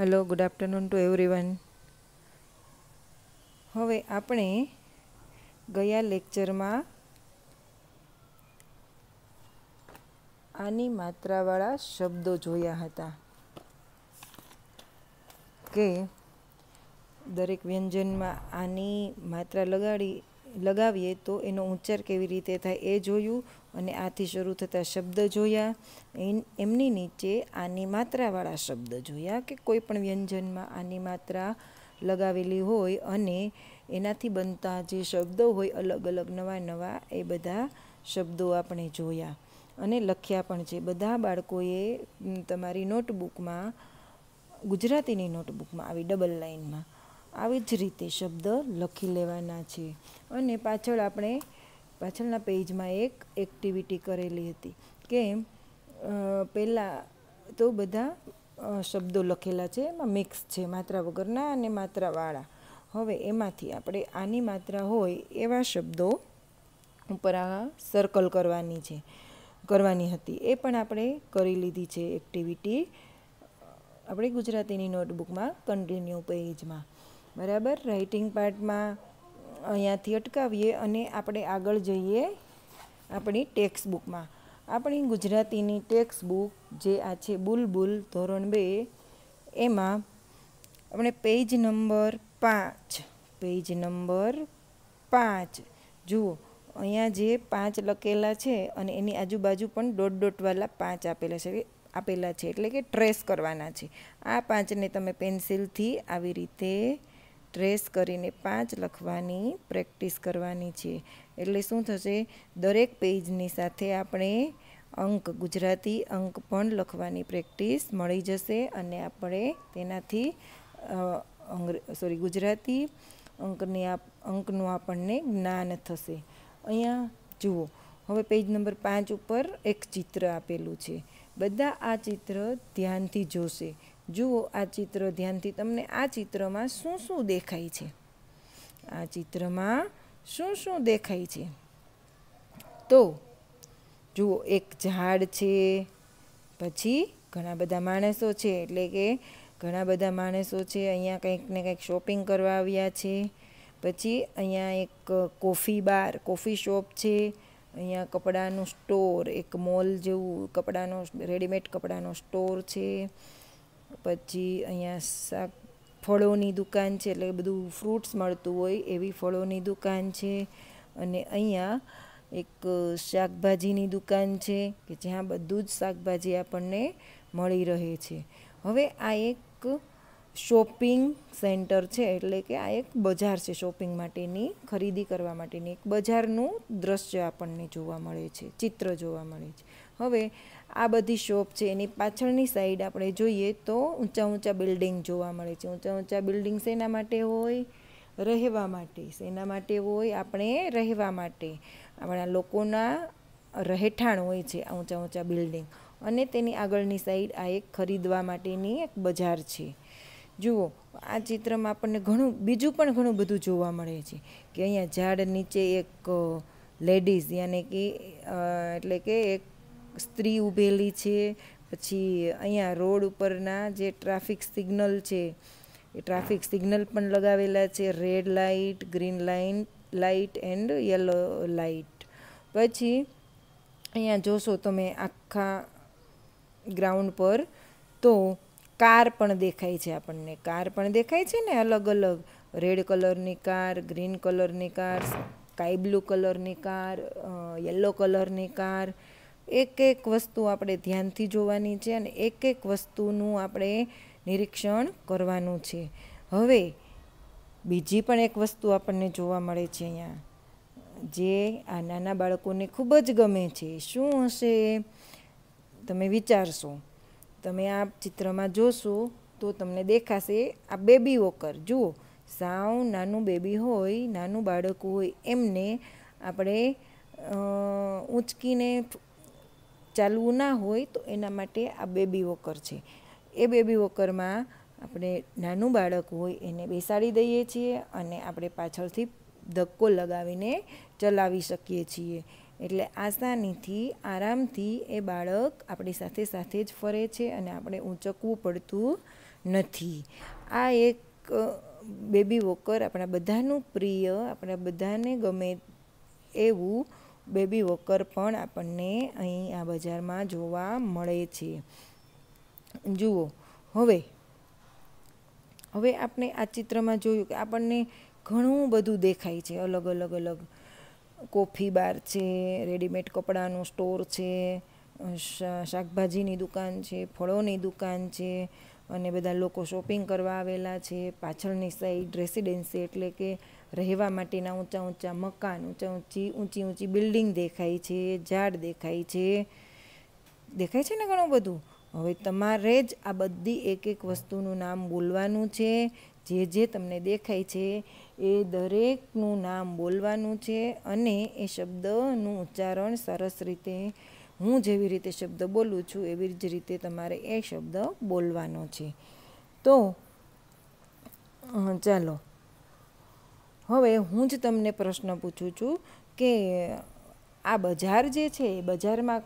hello good afternoon to everyone હવે આપણે ગયા લેક્ચરમાં આની માત્રાવાળા શબ્દો જોયા હતા કે દરેક વ્યંજનમાં આની માત્રા લગાડી લગાવીએ તો એનો ઉચ્ચાર કેવી રીતે થાય એ જોયું અને આથી શરૂ થતા શબ્દ જોયા એમની નીચે આની માત્રાવાળા શબ્દ જોયા કે કોઈ પણ વ્યંજનમાં આની માત્રા લગાવેલી હોય અને એનાથી બનતા જે શબ્દો હોય અલગ અલગ નવા નવા એ બધા શબ્દો આપણે જોયા અને લખ્યા પણ છે બધા બાળકોએ તમારી નોટબુકમાં ગુજરાતીની નોટબુકમાં આવી ડબલ લાઇનમાં આવી જ રીતે શબ્દ લખી લેવાના છે અને પાછળ આપણે પાછળના પેજમાં એક એક્ટિવિટી કરેલી હતી કે પહેલાં તો બધા શબ્દો લખેલા છે એમાં મિક્સ છે માત્રા વગરના અને માત્રાવાળા હવે એમાંથી આપણે આની માત્રા હોય એવા શબ્દો ઉપર આ સર્કલ કરવાની છે કરવાની હતી એ પણ આપણે કરી લીધી છે એક્ટિવિટી આપણે ગુજરાતીની નોટબુકમાં કન્ટિન્યુ પેજમાં બરાબર રાઇટિંગ પાર્ટમાં અહીંયાથી અટકાવીએ અને આપણે આગળ જઈએ આપણી ટેક્સ્ટ બુકમાં આપણી ગુજરાતીની ટેક્સ્ટ બુક જે આ છે બુલબુલ ધોરણ બે એમાં આપણે પેજ નંબર પાંચ પેજ નંબર પાંચ જુઓ અહીંયા જે પાંચ લખેલા છે અને એની આજુબાજુ પણ ડોટ ડોટવાળા પાંચ આપેલા છે આપેલા છે એટલે કે ટ્રેસ કરવાના છે આ પાંચને તમે પેન્સિલથી આવી રીતે ટ્રેસ કરીને પાંચ લખવાની પ્રેક્ટિસ કરવાની છે એટલે શું થશે દરેક પેજની સાથે આપણે અંક ગુજરાતી અંક પણ લખવાની પ્રેક્ટિસ મળી જશે અને આપણે તેનાથી સોરી ગુજરાતી અંકની આપ અંકનું આપણને જ્ઞાન થશે અહીંયા જુઓ હવે પેજ નંબર પાંચ ઉપર એક ચિત્ર આપેલું છે બધા આ ચિત્ર ધ્યાનથી જોશે જુઓ આ ચિત્ર ધ્યાનથી તમને આ ચિત્રમાં શું શું દેખાય છે આ ચિત્રમાં શું શું દેખાય છે તો જુઓ એક ઝાડ છે પછી ઘણા બધા માણસો છે એટલે કે ઘણા બધા માણસો છે અહીંયા કંઈક ને કંઈક શોપિંગ કરવા આવ્યા છે પછી અહીંયા એક કોફી બાર કોફી શોપ છે અહીંયા કપડાનું સ્ટોર એક મોલ જેવું કપડાનો રેડીમેડ કપડાનો સ્ટોર છે પછી અહીંયા શાક ફળોની દુકાન છે એટલે બધું ફ્રૂટ્સ મળતું હોય એવી ફળોની દુકાન છે અને અહીંયા એક શાકભાજીની દુકાન છે કે જ્યાં બધું જ શાકભાજી આપણને મળી રહે છે હવે આ એક શોપિંગ સેન્ટર છે એટલે કે આ એક બજાર છે શોપિંગ માટેની ખરીદી કરવા માટેની એક બજારનું દ્રશ્ય આપણને જોવા મળે છે ચિત્ર જોવા મળે છે હવે આ બધી શોપ છે એની પાછળની સાઈડ આપણે જોઈએ તો ઊંચા ઊંચા બિલ્ડિંગ જોવા મળે છે ઊંચા ઊંચા બિલ્ડિંગ શેના માટે હોય રહેવા માટે શેના માટે હોય આપણે રહેવા માટે આપણા લોકોના રહેઠાણ હોય છે ઊંચા ઊંચા બિલ્ડિંગ અને તેની આગળની સાઈડ આ એક ખરીદવા માટેની એક બજાર છે જુઓ આ ચિત્રમાં આપણને ઘણું બીજું પણ ઘણું બધું જોવા મળે છે કે અહીંયા ઝાડ નીચે એક લેડીઝ યાને કે એટલે કે એક સ્ત્રી ઊભેલી છે પછી અહીંયા રોડ ઉપરના જે ટ્રાફિક સિગ્નલ છે એ ટ્રાફિક સિગ્નલ પણ લગાવેલા છે red light green line light and yellow light પછી અહીંયા જોશો તમે આખા ગ્રાઉન્ડ પર તો કાર પણ દેખાય છે આપણને કાર પણ દેખાય છે ને અલગ અલગ રેડ કલરની કાર ગ્રીન કલરની કાર સ્કાય બ્લુ કલરની કાર યલો કલરની કાર એક એક વસ્તુ આપણે ધ્યાનથી જોવાની છે અને એક એક વસ્તુનું આપણે નિરીક્ષણ કરવાનું છે હવે બીજી પણ એક વસ્તુ આપણને જોવા મળે છે અહીંયા જે આ નાના બાળકોને ખૂબ જ ગમે છે શું હશે તમે વિચારશો તમે આ ચિત્રમાં જોશો તો તમને દેખાશે આ બેબી વોકર જુઓ સાવ નાનું બેબી હોય નાનું બાળક હોય એમને આપણે ઊંચકીને ચાલવું ના હોય તો એના માટે આ બેબી વોકર છે એ બેબી વોકરમાં આપણે નાનું બાળક હોય એને બેસાડી દઈએ છીએ અને આપણે પાછળથી ધક્કો લગાવીને ચલાવી શકીએ છીએ એટલે આસાનીથી આરામથી એ બાળક આપણી સાથે સાથે જ ફરે છે અને આપણે ઊંચકવું પડતું નથી આ એક બેબી વોકર આપણા બધાનું પ્રિય આપણા બધાને ગમે એવું બેબી વોકર પણ આપણને અહીં આ બજારમાં જોવા મળે છે જુઓ હવે હવે આપણે આ ચિત્રમાં જોયું કે આપણને ઘણું બધું દેખાય છે અલગ અલગ અલગ કોફી બાર છે રેડીમેડ કપડાનો સ્ટોર છે શાકભાજીની દુકાન છે ફળોની દુકાન છે અને બધા લોકો શોપિંગ કરવા આવેલા છે પાછળની સાઈડ રેસિડેન્સી એટલે કે રહેવા માટેના ઊંચા ઊંચા મકાન ઊંચા ઊંચી ઊંચી ઊંચી બિલ્ડિંગ દેખાય છે ઝાડ દેખાય છે દેખાય છે ને ઘણું બધું હવે તમારે જ આ બધી એક એક વસ્તુનું નામ બોલવાનું છે જે જે તમને દેખાય છે એ દરેકનું નામ બોલવાનું છે અને એ શબ્દનું ઉચ્ચારણ સરસ રીતે હું જેવી રીતે શબ્દ બોલું છું એવી જ રીતે તમારે એ શબ્દ બોલવાનો છે તો ચાલો હવે હું જ તમને પ્રશ્ન પૂછું છું કે આ બજાર જે છે એ બજારમાં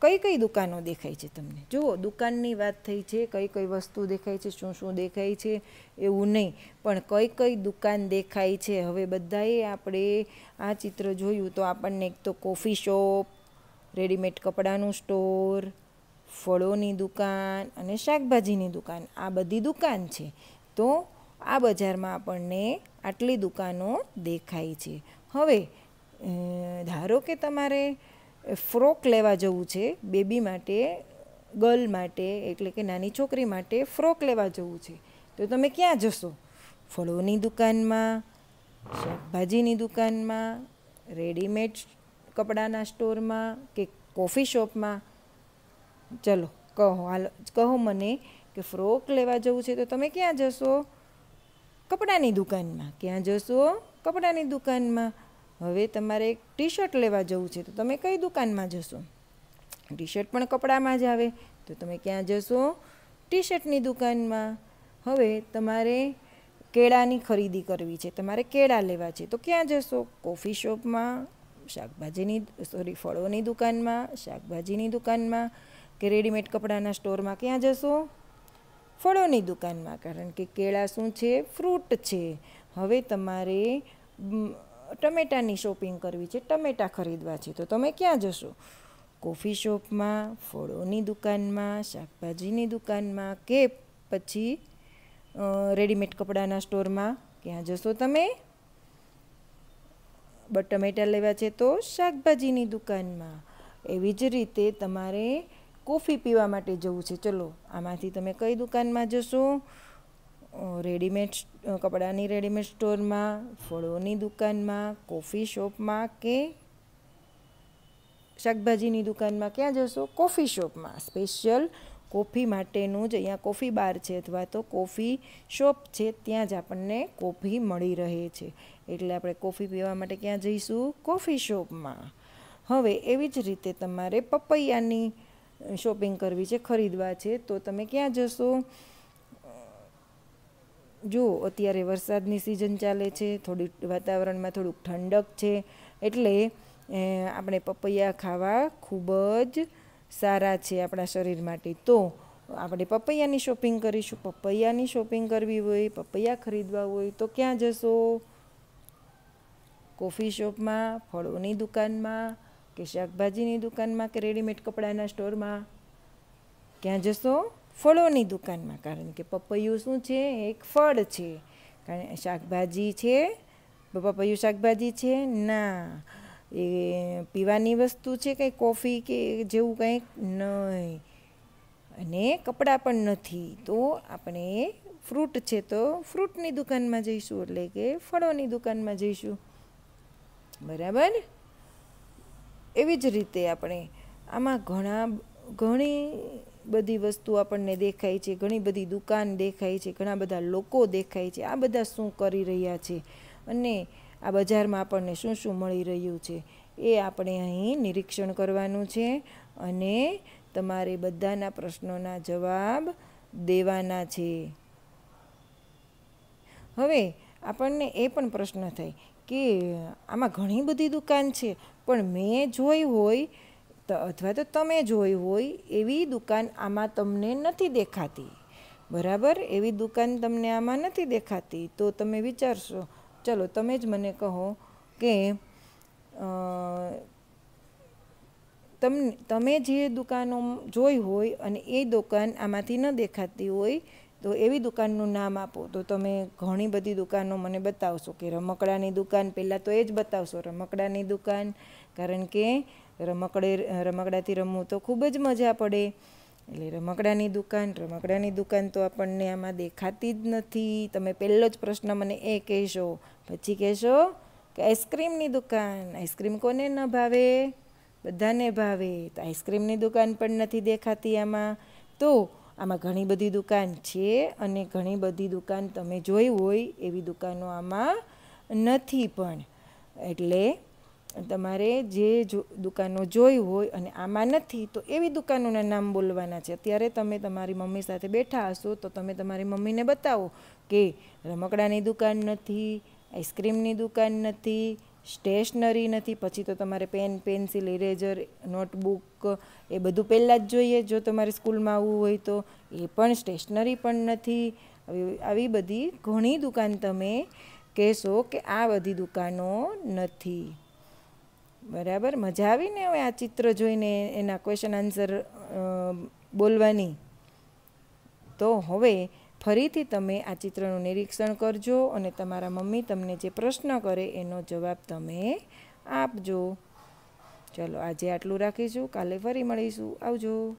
કઈ કઈ દુકાનો દેખાય છે તમને જુઓ દુકાનની વાત થઈ છે કઈ કઈ વસ્તુ દેખાય છે શું શું દેખાય છે એવું નહીં પણ કઈ કઈ દુકાન દેખાય છે હવે બધાએ આપણે આ ચિત્ર જોયું તો આપણને એક તો કોફી શોપ રેડીમેડ કપડાનું સ્ટોર ફળોની દુકાન અને શાકભાજીની દુકાન આ બધી દુકાન છે તો આ બજારમાં આપણને આટલી દુકાનો દેખાય છે હવે ધારો કે તમારે ફ્રોક લેવા જવું છે બેબી માટે ગર્લ માટે એટલે કે નાની છોકરી માટે ફ્રોક લેવા જવું છે તો તમે ક્યાં જશો ફળોની દુકાનમાં શાકભાજીની દુકાનમાં રેડીમેડ કપડાના સ્ટોરમાં કે કોફી શોપમાં ચલો કહો હાલ કહો મને કે ફ્રોક લેવા જવું છે તો તમે ક્યાં જશો કપડાની દુકાનમાં ક્યાં જશો કપડાની દુકાનમાં હવે તમારે એક ટી શર્ટ લેવા જવું છે તો તમે કઈ દુકાનમાં જશો ટી શર્ટ પણ કપડામાં જ આવે તો તમે ક્યાં જશો ટી શર્ટની દુકાનમાં હવે તમારે કેળાની ખરીદી કરવી છે તમારે કેળા લેવા છે તો ક્યાં જશો કોફી શોપમાં શાકભાજીની સોરી ફળોની દુકાનમાં શાકભાજીની દુકાનમાં કે રેડીમેડ કપડાના સ્ટોરમાં ક્યાં જશો ફળોની દુકાનમાં કારણ કે કેળા શું છે ફ્રૂટ છે હવે તમારે ટમેટાની શોપિંગ કરવી છે ટમેટા ખરીદવા છે તો તમે ક્યાં જશો કોફી શોપમાં ફળોની દુકાનમાં શાકભાજીની દુકાનમાં કે પછી રેડીમેડ કપડાના સ્ટોરમાં ક્યાં જશો તમે ટમેટા લેવા છે તો શાકભાજીની દુકાનમાં એવી જ રીતે તમારે કોફી પીવા માટે જવું છે ચલો આમાંથી તમે કઈ દુકાનમાં જશો રેડીમેડ કપડાની રેડીમેડ સ્ટોરમાં ફળોની દુકાનમાં કોફી શોપમાં કે શાકભાજીની દુકાનમાં ક્યાં જશો કોફી શોપમાં સ્પેશિયલ કોફી માટેનું જ અહીંયા કોફી બાર છે અથવા તો કોફી શોપ છે ત્યાં જ આપણને કોફી મળી રહે છે એટલે આપણે કોફી પીવા માટે ક્યાં જઈશું કોફી શોપમાં હવે એવી જ રીતે તમારે પપૈયાની શોપિંગ કરવી છે ખરીદવા છે તો તમે ક્યાં જશો જુઓ અત્યારે વરસાદની સિઝન ચાલે છે થોડી વાતાવરણમાં થોડુંક ઠંડક છે એટલે આપણે પપૈયા ખાવા ખૂબ જ સારા છે આપણા શરીર માટે તો આપણે પપૈયાની શોપિંગ કરીશું પપૈયાની શોપિંગ કરવી હોય પપૈયા ખરીદવા હોય તો ક્યાં જશો કોફી શોપમાં ફળોની દુકાનમાં કે શાકભાજીની દુકાનમાં કે રેડીમેડ કપડાના સ્ટોરમાં ક્યાં જશો ફળોની દુકાનમાં કારણ કે પપૈયું શું છે એક ફળ છે કારણ શાકભાજી છે પપૈયું શાકભાજી છે ના એ પીવાની વસ્તુ છે કંઈ કોફી કે જેવું કંઈક નહીં અને કપડાં પણ નથી તો આપણે ફ્રૂટ છે તો ફ્રૂટની દુકાનમાં જઈશું એટલે કે ફળોની દુકાનમાં જઈશું બરાબર એવી જ રીતે આપણે આમાં ઘણા ઘણી બધી વસ્તુ આપણને દેખાય છે ઘણી બધી દુકાન દેખાય છે ઘણા બધા લોકો દેખાય છે આ બધા શું કરી રહ્યા છે અને આ બજારમાં આપણને શું શું મળી રહ્યું છે એ આપણે અહીં નિરીક્ષણ કરવાનું છે અને તમારે બધાના પ્રશ્નોના જવાબ દેવાના છે હવે આપણને એ પણ પ્રશ્ન થાય કે આમાં ઘણી બધી દુકાન છે પણ મેં જોઈ હોય અથવા તો તમે જોઈ હોય એવી દુકાન આમાં તમને નથી દેખાતી બરાબર એવી દુકાન તમને આમાં નથી દેખાતી તો તમે વિચારશો ચલો તમે જ મને કહો કે તમને તમે જે દુકાનો જોઈ હોય અને એ દુકાન આમાંથી ન દેખાતી હોય તો એવી દુકાનનું નામ આપો તો તમે ઘણી બધી દુકાનો મને બતાવશો કે રમકડાની દુકાન પહેલાં તો એ જ બતાવશો રમકડાની દુકાન કારણ કે રમકડે રમકડાથી રમવું તો ખૂબ જ મજા પડે એટલે રમકડાની દુકાન રમકડાની દુકાન તો આપણને આમાં દેખાતી જ નથી તમે પહેલો જ પ્રશ્ન મને એ કહેશો પછી કહેશો કે આઈસ્ક્રીમની દુકાન આઈસ્ક્રીમ કોને ન ભાવે બધાને ભાવે તો આઈસ્ક્રીમની દુકાન પણ નથી દેખાતી આમાં તો આમાં ઘણી બધી દુકાન છે અને ઘણી બધી દુકાન તમે જોઈ હોય એવી દુકાનો આમાં નથી પણ એટલે તમારે જે જો દુકાનો જોઈ હોય અને આમાં નથી તો એવી દુકાનોના નામ બોલવાના છે અત્યારે તમે તમારી મમ્મી સાથે બેઠા હશો તો તમે તમારી મમ્મીને બતાવો કે રમકડાની દુકાન નથી આઈસ્ક્રીમની દુકાન નથી સ્ટેશનરી નથી પછી તો તમારે પેન પેન્સિલ ઇરેઝર નોટબુક એ બધું પહેલાં જ જોઈએ જો તમારે સ્કૂલમાં આવવું હોય તો એ પણ સ્ટેશનરી પણ નથી આવી બધી ઘણી દુકાન તમે કહેશો કે આ બધી દુકાનો નથી બરાબર મજા આવીને હવે આ ચિત્ર જોઈને એના ક્વેશ્ચન આન્સર બોલવાની તો હવે ફરીથી તમે આ ચિત્રનું નિરીક્ષણ કરજો અને તમારા મમ્મી તમને જે પ્રશ્ન કરે એનો જવાબ તમે આપજો ચલો આજે આટલું રાખીશું કાલે ફરી મળીશું આવજો